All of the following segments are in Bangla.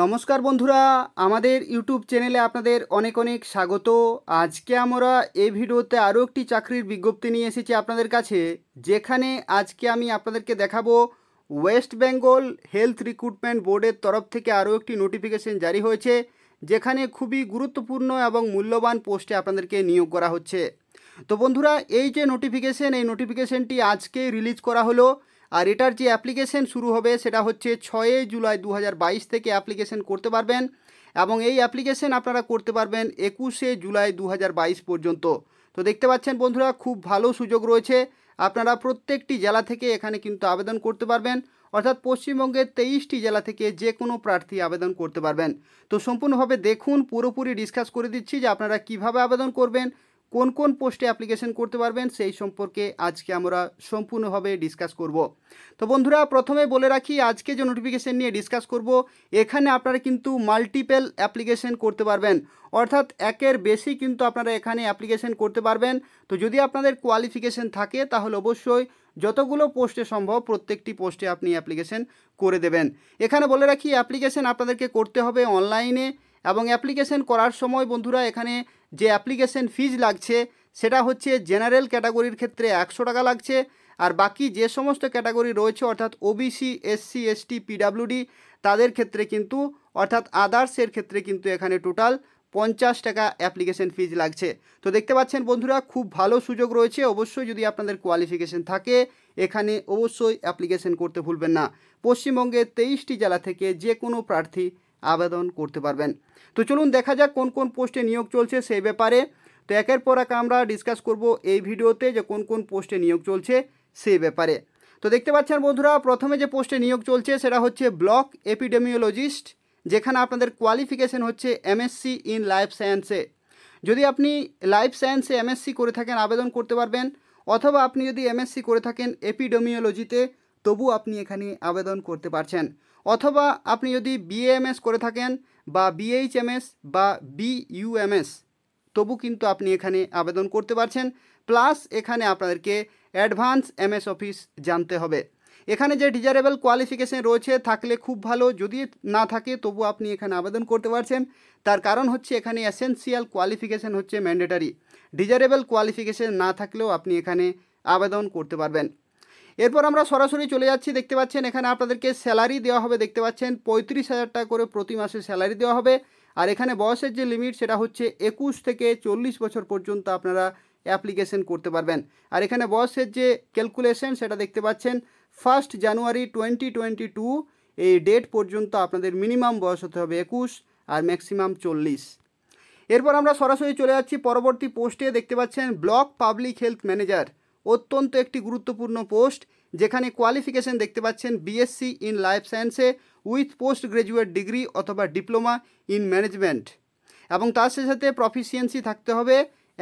নমস্কার বন্ধুরা আমাদের ইউটিউব চ্যানেলে আপনাদের অনেক অনেক স্বাগত আজকে আমরা এই ভিডিওতে আরও একটি চাকরির বিজ্ঞপ্তি নিয়ে এসেছি আপনাদের কাছে যেখানে আজকে আমি আপনাদেরকে দেখাবো ওয়েস্ট বেঙ্গল হেলথ রিক্রুটমেন্ট বোর্ডের তরফ থেকে আরও একটি নোটিফিকেশন জারি হয়েছে যেখানে খুবই গুরুত্বপূর্ণ এবং মূল্যবান পোস্টে আপনাদেরকে নিয়োগ করা হচ্ছে তো বন্ধুরা এই যে নোটিফিকেশন এই নোটিফিকেশনটি আজকেই রিলিজ করা হলো আর এটার যে অ্যাপ্লিকেশন শুরু হবে সেটা হচ্ছে ছয়ই জুলাই দু থেকে অ্যাপ্লিকেশন করতে পারবেন এবং এই অ্যাপ্লিকেশন আপনারা করতে পারবেন একুশে জুলাই দু পর্যন্ত তো দেখতে পাচ্ছেন বন্ধুরা খুব ভালো সুযোগ রয়েছে আপনারা প্রত্যেকটি জেলা থেকে এখানে কিন্তু আবেদন করতে পারবেন অর্থাৎ পশ্চিমবঙ্গের তেইশটি জেলা থেকে যে কোনো প্রার্থী আবেদন করতে পারবেন তো সম্পূর্ণভাবে দেখুন পুরোপুরি ডিসকাস করে দিচ্ছি যে আপনারা কিভাবে আবেদন করবেন কোন কোন পোস্টে অ্যাপ্লিকেশন করতে পারবেন সেই সম্পর্কে আজকে আমরা সম্পূর্ণভাবে ডিসকাস করব তো বন্ধুরা প্রথমে বলে রাখি আজকে যে নোটিফিকেশন নিয়ে ডিসকাস করব এখানে আপনারা কিন্তু মাল্টিপেল অ্যাপ্লিকেশন করতে পারবেন অর্থাৎ একের বেশি কিন্তু আপনারা এখানে অ্যাপ্লিকেশন করতে পারবেন তো যদি আপনাদের কোয়ালিফিকেশন থাকে তাহলে অবশ্যই যতগুলো পোস্টে সম্ভব প্রত্যেকটি পোস্টে আপনি অ্যাপ্লিকেশন করে দেবেন এখানে বলে রাখি অ্যাপ্লিকেশন আপনাদেরকে করতে হবে অনলাইনে এবং অ্যাপ্লিকেশন করার সময় বন্ধুরা এখানে যে অ্যাপ্লিকেশন ফিজ লাগছে সেটা হচ্ছে জেনারেল ক্যাটাগরির ক্ষেত্রে একশো টাকা লাগছে আর বাকি যে সমস্ত ক্যাটাগরি রয়েছে অর্থাৎ ওবিসি এসসি এসটি পিডাব্লিউডি তাদের ক্ষেত্রে কিন্তু অর্থাৎ আদার্সের ক্ষেত্রে কিন্তু এখানে টোটাল পঞ্চাশ টাকা অ্যাপ্লিকেশন ফিজ লাগছে তো দেখতে পাচ্ছেন বন্ধুরা খুব ভালো সুযোগ রয়েছে অবশ্যই যদি আপনাদের কোয়ালিফিকেশন থাকে এখানে অবশ্যই অ্যাপ্লিকেশন করতে ভুলবেন না পশ্চিমবঙ্গের তেইশটি জেলা থেকে যে কোনো প্রার্থী আবেদন করতে পারবেন তো চলুন দেখা যাক কোন কোন পোস্টে নিয়োগ চলছে সেই ব্যাপারে তো একের পর এক আমরা ডিসকাস করব এই ভিডিওতে যে কোন কোন পোস্টে নিয়োগ চলছে সেই ব্যাপারে তো দেখতে পাচ্ছেন বন্ধুরা প্রথমে যে পোস্টে নিয়োগ চলছে সেটা হচ্ছে ব্লক এপিডেমিওলজিস্ট যেখানে আপনাদের কোয়ালিফিকেশন হচ্ছে এমএসসি ইন লাইফ সায়েন্সে যদি আপনি লাইফ সায়েন্সে এমএসসি করে থাকেন আবেদন করতে পারবেন অথবা আপনি যদি এমএসসি করে থাকেন এপিডেমিওলজিতে তবু আপনি এখানে আবেদন করতে পারছেন অথবা আপনি যদি বিএএমএস করে থাকেন বা বিএইচএমএস বা বিইউএমএস তবু কিন্তু আপনি এখানে আবেদন করতে পারছেন প্লাস এখানে আপনাদেরকে অ্যাডভান্স এমএস অফিস জানতে হবে এখানে যে ডিজারেবল কোয়ালিফিকেশন রয়েছে থাকলে খুব ভালো যদি না থাকে তবু আপনি এখানে আবেদন করতে পারছেন তার কারণ হচ্ছে এখানে অ্যাসেন্সিয়াল কোয়ালিফিকেশন হচ্ছে ম্যান্ডেটারি ডিজারেবল কোয়ালিফিকেশন না থাকলেও আপনি এখানে আবেদন করতে পারবেন এরপর আমরা সরাসরি চলে যাচ্ছি দেখতে পাচ্ছেন এখানে আপনাদেরকে স্যালারি দেওয়া হবে দেখতে পাচ্ছেন পঁয়ত্রিশ হাজার টাকা করে প্রতি মাসে স্যালারি দেওয়া হবে আর এখানে বয়সের যে লিমিট সেটা হচ্ছে একুশ থেকে চল্লিশ বছর পর্যন্ত আপনারা অ্যাপ্লিকেশন করতে পারবেন আর এখানে বয়সের যে ক্যালকুলেশন সেটা দেখতে পাচ্ছেন first January twenty twenty two এই ডেট পর্যন্ত আপনাদের মিনিমাম বয়স হতে হবে একুশ আর ম্যাক্সিমাম চল্লিশ এরপর আমরা সরাসরি চলে যাচ্ছি পরবর্তী পোস্টে দেখতে পাচ্ছেন ব্লক পাবলিক হেলথ ম্যানেজার অত্যন্ত একটি গুরুত্বপূর্ণ পোস্ট যেখানে কোয়ালিফিকেশন দেখতে পাচ্ছেন বিএসসি ইন লাইফ সায়েন্সে উইথ পোস্ট গ্রাজুয়েট ডিগ্রি অথবা ডিপ্লোমা ইন ম্যানেজমেন্ট এবং তার সাথে সাথে প্রফিসিয়েন্সি থাকতে হবে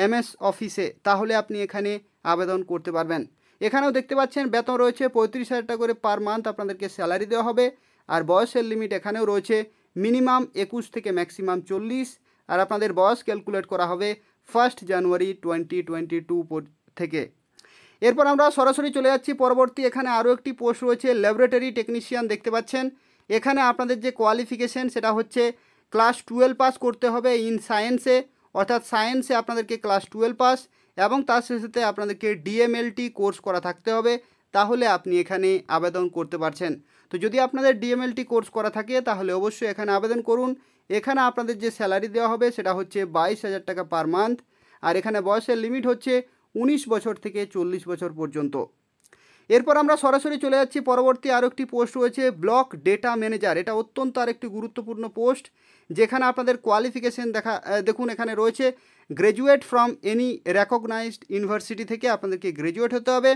এমএস অফিসে তাহলে আপনি এখানে আবেদন করতে পারবেন এখানেও দেখতে পাচ্ছেন বেতন রয়েছে পঁয়ত্রিশ হাজার টাকা করে পার মান্থ আপনাদেরকে স্যালারি দেওয়া হবে আর বয়সের লিমিট এখানেও রয়েছে মিনিমাম একুশ থেকে ম্যাক্সিমাম চল্লিশ আর আপনাদের বয়স ক্যালকুলেট করা হবে first January twenty twenty two থেকে এরপর আমরা সরাসরি চলে যাচ্ছি পরবর্তী এখানে আরও একটি পোস্ট রয়েছে ল্যাবরেটরি টেকনিশিয়ান দেখতে পাচ্ছেন এখানে আপনাদের যে কোয়ালিফিকেশান সেটা হচ্ছে ক্লাস টুয়েলভ পাস করতে হবে ইন সায়েন্সে অর্থাৎ সায়েন্সে আপনাদেরকে ক্লাস টুয়েলভ পাস এবং তার সাথে আপনাদেরকে ডিএমএলটি কোর্স করা থাকতে হবে তাহলে আপনি এখানে আবেদন করতে পারছেন তো যদি আপনাদের ডিএমএলটি কোর্স করা থাকে তাহলে অবশ্যই এখানে আবেদন করুন এখানে আপনাদের যে স্যালারি দেওয়া হবে সেটা হচ্ছে বাইশ হাজার টাকা পার মান্থ আর এখানে বয়সের লিমিট হচ্ছে উনিশ বছর থেকে চল্লিশ বছর পর্যন্ত এরপর আমরা সরাসরি চলে যাচ্ছি পরবর্তী আরও একটি পোস্ট রয়েছে ব্লক ডেটা ম্যানেজার এটা অত্যন্ত আরেকটি গুরুত্বপূর্ণ পোস্ট যেখানে আপনাদের কোয়ালিফিকেশন দেখা দেখুন এখানে রয়েছে graduate from any recognized university থেকে আপনাদেরকে গ্র্যাজুয়েট হতে হবে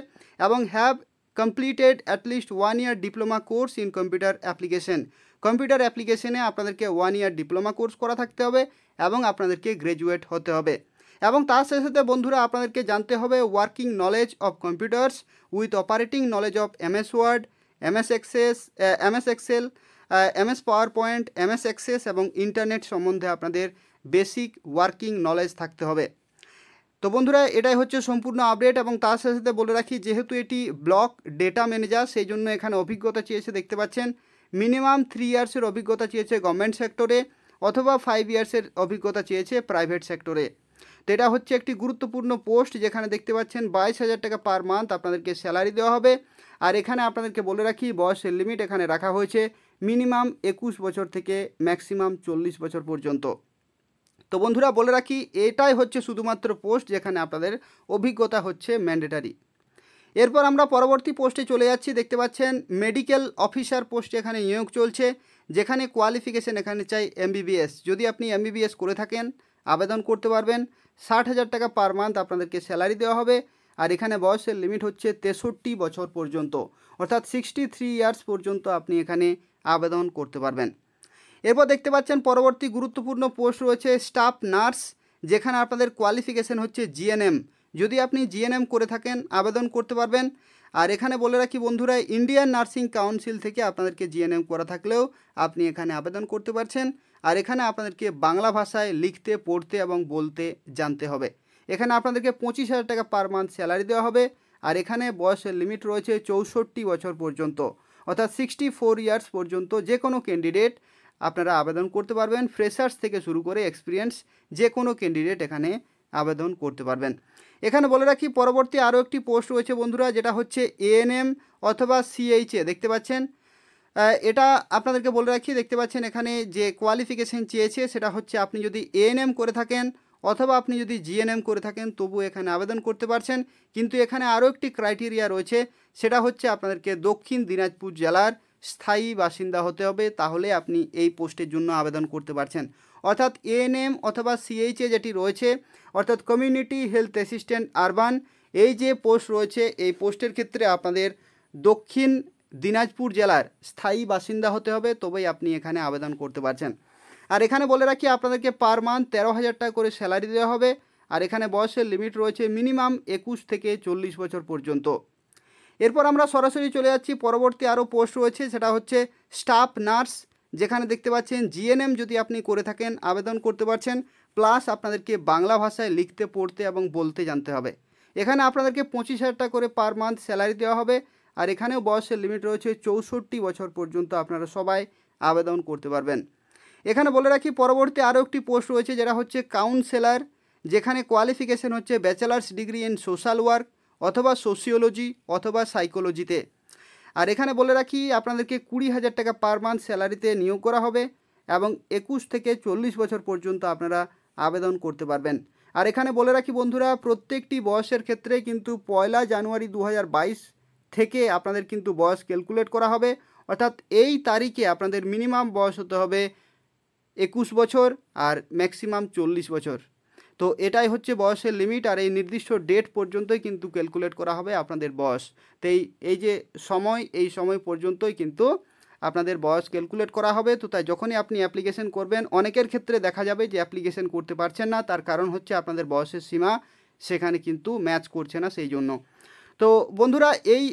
এবং have completed at least one year diploma course in computer application computer অ্যাপ্লিকেশনে আপনাদেরকে ওয়ান ইয়ার ডিপ্লোমা কোর্স করা থাকতে হবে এবং আপনাদেরকে গ্র্যাজুয়েট হতে হবে এবং তার সাথে সাথে বন্ধুরা আপনাদেরকে জানতে হবে working knowledge of computers with operating knowledge of S word S access S excel MS PowerPoint MS access এবং ইন্টারনেট সম্বন্ধে আপনাদের বেসিক ওয়ার্কিং নলেজ থাকতে হবে তো বন্ধুরা এটাই হচ্ছে সম্পূর্ণ আপডেট এবং তার সাথে সাথে বলে রাখি যেহেতু এটি ব্লক ডেটা ম্যানেজার সেই জন্য এখানে অভিজ্ঞতা চেয়েছে দেখতে পাচ্ছেন মিনিমাম থ্রি ইয়ার্সের অভিজ্ঞতা চেয়েছে গভর্নমেন্ট সেক্টরে অথবা ফাইভ ইয়ার্সের অভিজ্ঞতা চেয়েছে প্রাইভেট সেক্টরে তো এটা হচ্ছে একটি গুরুত্বপূর্ণ পোস্ট যেখানে দেখতে পাচ্ছেন বাইশ হাজার টাকা পার মান্থ আপনাদেরকে স্যালারি দেওয়া হবে আর এখানে আপনাদেরকে বলে রাখি বয়সের লিমিট এখানে রাখা হয়েছে মিনিমাম একুশ বছর থেকে ম্যাক্সিমাম চল্লিশ বছর পর্যন্ত তো বন্ধুরা বলে রাখি এটাই হচ্ছে শুধুমাত্র পোস্ট যেখানে আপনাদের অভিজ্ঞতা হচ্ছে ম্যান্ডেটারি এরপর আমরা পরবর্তী পোস্টে চলে যাচ্ছি দেখতে পাচ্ছেন মেডিকেল অফিসার পোস্টে এখানে নিয়োগ চলছে যেখানে কোয়ালিফিকেশন এখানে চাই এমবিবিএস যদি আপনি এমবিবিএস করে থাকেন আবেদন করতে পারবেন ষাট হাজার টাকা পার মান্থ আপনাদেরকে স্যালারি দেওয়া হবে আর এখানে বয়সের লিমিট হচ্ছে তেষট্টি বছর পর্যন্ত অর্থাৎ সিক্সটি থ্রি ইয়ার্স পর্যন্ত আপনি এখানে আবেদন করতে পারবেন এরপর দেখতে পাচ্ছেন পরবর্তী গুরুত্বপূর্ণ পোস্ট রয়েছে স্টাফ নার্স যেখানে আপনাদের কোয়ালিফিকেশন হচ্ছে জিএনএম যদি আপনি জিএনএম করে থাকেন আবেদন করতে পারবেন আর এখানে বলে রাখি বন্ধুরা ইন্ডিয়ান নার্সিং কাউন্সিল থেকে আপনাদেরকে জিএনএম করা থাকলেও আপনি এখানে আবেদন করতে পারছেন আর এখানে আপনাদেরকে বাংলা ভাষায় লিখতে পড়তে এবং বলতে জানতে হবে এখানে আপনাদেরকে পঁচিশ হাজার টাকা পার মান্থ স্যালারি দেওয়া হবে আর এখানে বয়সের লিমিট রয়েছে চৌষট্টি বছর পর্যন্ত অর্থাৎ সিক্সটি ফোর ইয়ার্স পর্যন্ত যে কোনো ক্যান্ডিডেট আপনারা আবেদন করতে পারবেন ফ্রেশার্স থেকে শুরু করে এক্সপিরিয়েন্স যে কোনো ক্যান্ডিডেট এখানে আবেদন করতে পারবেন এখানে বলে রাখি পরবর্তী আরও একটি পোস্ট রয়েছে বন্ধুরা যেটা হচ্ছে এএনএম অথবা সিএইচএ দেখতে পাচ্ছেন এটা আপনাদেরকে বলে রাখি দেখতে পাচ্ছেন এখানে যে কোয়ালিফিকেশন চেয়েছে সেটা হচ্ছে আপনি যদি এএনএম করে থাকেন অথবা আপনি যদি জিএনএম করে থাকেন তবু এখানে আবেদন করতে পারছেন কিন্তু এখানে আরও একটি ক্রাইটেরিয়া রয়েছে সেটা হচ্ছে আপনাদেরকে দক্ষিণ দিনাজপুর জেলার স্থায়ী বাসিন্দা হতে হবে তাহলে আপনি এই পোস্টের জন্য আবেদন করতে পারছেন অর্থাৎ এএনএম অথবা সিএইচএ যেটি রয়েছে অর্থাৎ কমিউনিটি হেলথ অ্যাসিস্ট্যান্ট আরবান এই যে পোস্ট রয়েছে এই পোস্টের ক্ষেত্রে আপনাদের দক্ষিণ দিনাজপুর জেলার স্থায়ী বাসিন্দা হতে হবে তবেই আপনি এখানে আবেদন করতে পারছেন আর এখানে বলে রাখি আপনাদেরকে পার মান্থ তেরো হাজার টাকা করে স্যালারি দেওয়া হবে আর এখানে বয়সের লিমিট রয়েছে মিনিমাম একুশ থেকে চল্লিশ বছর পর্যন্ত এরপর আমরা সরাসরি চলে যাচ্ছি পরবর্তী আরও পোস্ট রয়েছে সেটা হচ্ছে স্টাফ নার্স যেখানে দেখতে পাচ্ছেন জিএনএম যদি আপনি করে থাকেন আবেদন করতে পারছেন প্লাস আপনাদেরকে বাংলা ভাষায় লিখতে পড়তে এবং বলতে জানতে হবে এখানে আপনাদেরকে পঁচিশ হাজার টাকা করে পার মান্থ স্যালারি দেওয়া হবে আর এখানেও বয়সের লিমিট রয়েছে চৌষট্টি বছর পর্যন্ত আপনারা সবাই আবেদন করতে পারবেন এখানে বলে রাখি পরবর্তী আরও একটি পোস্ট রয়েছে যেটা হচ্ছে কাউন্সেলার যেখানে কোয়ালিফিকেশন হচ্ছে bachelor's degree in social work অথবা সোশিওলজি অথবা সাইকোলজিতে আর এখানে বলে রাখি আপনাদেরকে কুড়ি হাজার টাকা পার মান্থ স্যালারিতে নিয়োগ করা হবে এবং একুশ থেকে চল্লিশ বছর পর্যন্ত আপনারা আবেদন করতে পারবেন আর এখানে বলে রাখি বন্ধুরা প্রত্যেকটি বয়সের ক্ষেত্রে কিন্তু পয়লা জানুয়ারি দু থেকে আপনাদের কিন্তু বয়স ক্যালকুলেট করা হবে অর্থাৎ এই তারিখে আপনাদের মিনিমাম বয়স হতে হবে একুশ বছর আর ম্যাক্সিমাম চল্লিশ বছর তো এটাই হচ্ছে বয়সের লিমিট আর এই নির্দিষ্ট ডেট পর্যন্তই কিন্তু ক্যালকুলেট করা হবে আপনাদের বয়স তাই এই যে সময় এই সময় পর্যন্তই কিন্তু আপনাদের বয়স ক্যালকুলেট করা হবে তো তাই যখনই আপনি অ্যাপ্লিকেশন করবেন অনেকের ক্ষেত্রে দেখা যাবে যে অ্যাপ্লিকেশন করতে পারছেন না তার কারণ হচ্ছে আপনাদের বয়সের সীমা সেখানে কিন্তু ম্যাচ করছে না সেই জন্য তো বন্ধুরা এই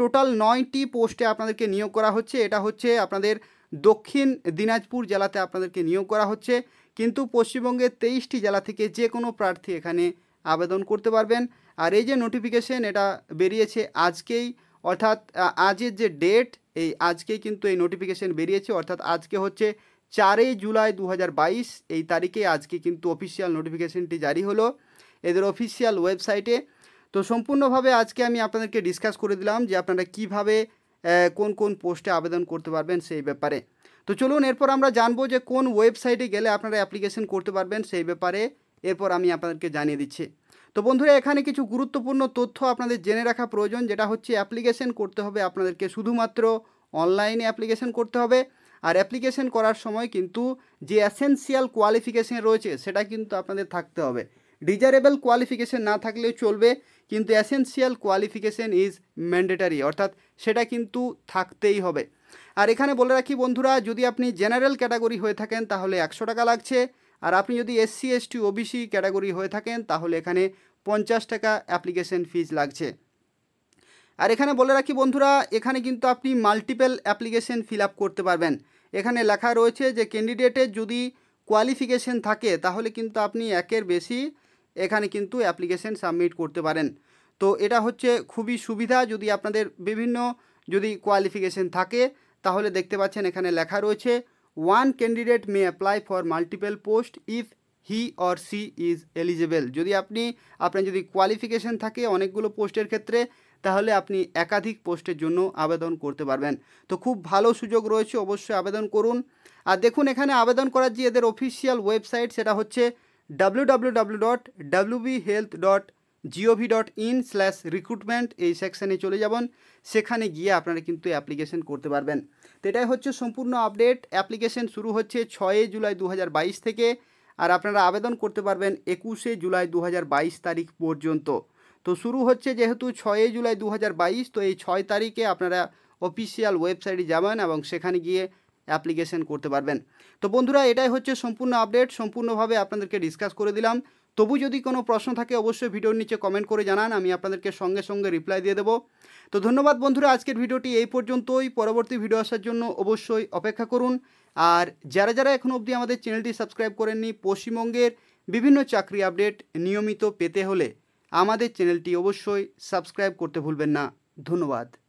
টোটাল নয়টি পোস্টে আপনাদেরকে নিয়োগ করা হচ্ছে এটা হচ্ছে আপনাদের দক্ষিণ দিনাজপুর জেলাতে আপনাদেরকে নিয়োগ করা হচ্ছে কিন্তু পশ্চিমবঙ্গের তেইশটি জেলা থেকে যে কোনো প্রার্থী এখানে আবেদন করতে পারবেন আর এই যে নোটিফিকেশন এটা বেরিয়েছে আজকেই অর্থাৎ আজের যে ডেট এই আজকেই কিন্তু এই নোটিফিকেশন বেরিয়েছে অর্থাৎ আজকে হচ্ছে চারই জুলাই দু এই তারিখে আজকে কিন্তু অফিসিয়াল নোটিফিকেশনটি জারি হলো এদের অফিসিয়াল ওয়েবসাইটে তো সম্পূর্ণভাবে আজকে আমি আপনাদেরকে ডিসকাস করে দিলাম যে আপনারা কিভাবে কোন কোন পোস্টে আবেদন করতে পারবেন সেই ব্যাপারে তো চলুন এরপর আমরা জানবো যে কোন ওয়েবসাইটে গেলে আপনারা অ্যাপ্লিকেশন করতে পারবেন সেই ব্যাপারে এরপর আমি আপনাদেরকে জানিয়ে দিচ্ছি তো বন্ধুরা এখানে কিছু গুরুত্বপূর্ণ তথ্য আপনাদের জেনে রাখা প্রয়োজন যেটা হচ্ছে অ্যাপ্লিকেশন করতে হবে আপনাদেরকে শুধুমাত্র অনলাইনে অ্যাপ্লিকেশন করতে হবে আর অ্যাপ্লিকেশন করার সময় কিন্তু যে অ্যাসেন্সিয়াল কোয়ালিফিকেশান রয়েছে সেটা কিন্তু আপনাদের থাকতে হবে ডিজারেবল কোয়ালিফিকেশান না থাকলেও চলবে কিন্তু অ্যাসেন্সিয়াল কোয়ালিফিকেশন ইজ ম্যান্ডেটারি অর্থাৎ সেটা কিন্তু থাকতেই হবে আর এখানে বলে রাখি বন্ধুরা যদি আপনি জেনারেল ক্যাটাগরি হয়ে থাকেন তাহলে একশো টাকা লাগছে আর আপনি যদি এসসি এসটি ওবিসি ক্যাটাগরি হয়ে থাকেন তাহলে এখানে পঞ্চাশ টাকা অ্যাপ্লিকেশন ফিজ লাগছে আর এখানে বলে রাখি বন্ধুরা এখানে কিন্তু আপনি মাল্টিপল অ্যাপ্লিকেশন ফিল আপ করতে পারবেন এখানে লেখা রয়েছে যে ক্যান্ডিডেটের যদি কোয়ালিফিকেশন থাকে তাহলে কিন্তু আপনি একের বেশি এখানে কিন্তু অ্যাপ্লিকেশন সাবমিট করতে পারেন তো এটা হচ্ছে খুবই সুবিধা যদি আপনাদের বিভিন্ন যদি কোয়ালিফিকেশন থাকে তাহলে দেখতে পাচ্ছেন এখানে লেখা রয়েছে one candidate may apply for multiple post if he or she is eligible যদি আপনি আপনার যদি কোয়ালিফিকেশন থাকে অনেকগুলো পোস্টের ক্ষেত্রে তাহলে আপনি একাধিক পোস্টের জন্য আবেদন করতে পারবেন তো খুব ভালো সুযোগ রয়েছে অবশ্যই আবেদন করুন আর দেখুন এখানে আবেদন করার যে এদের অফিসিয়াল ওয়েবসাইট সেটা হচ্ছে www.wbhealth.gov.in স্ল্যাশ রিক্রুটমেন্ট এই সেকশানে চলে যাবেন সেখানে গিয়ে আপনারা কিন্তু অ্যাপ্লিকেশন করতে পারবেন তো এটাই হচ্ছে সম্পূর্ণ আপডেট অ্যাপ্লিকেশন শুরু হচ্ছে ছয়ে জুলাই দু থেকে আর আপনারা আবেদন করতে পারবেন একুশে জুলাই দু তারিখ পর্যন্ত তো শুরু হচ্ছে যেহেতু ছয়ে জুলাই দু তো এই ছয় তারিখে আপনারা অফিসিয়াল ওয়েবসাইটে যাবেন এবং সেখানে গিয়ে অ্যাপ্লিকেশন করতে পারবেন তো বন্ধুরা এটাই হচ্ছে সম্পূর্ণ আপডেট সম্পূর্ণভাবে আপনাদেরকে ডিসকাস করে দিলাম তবু যদি কোনো প্রশ্ন থাকে অবশ্যই ভিডিওর নিচে কমেন্ট করে জানান আমি আপনাদেরকে সঙ্গে সঙ্গে রিপ্লাই দিয়ে দেবো তো ধন্যবাদ বন্ধুরা আজকের ভিডিওটি এই পর্যন্তই পরবর্তী ভিডিও আসার জন্য অবশ্যই অপেক্ষা করুন আর যারা যারা এখনও অবধি আমাদের চ্যানেলটি সাবস্ক্রাইব করেননি পশ্চিমবঙ্গের বিভিন্ন চাকরি আপডেট নিয়মিত পেতে হলে আমাদের চ্যানেলটি অবশ্যই সাবস্ক্রাইব করতে ভুলবেন না ধন্যবাদ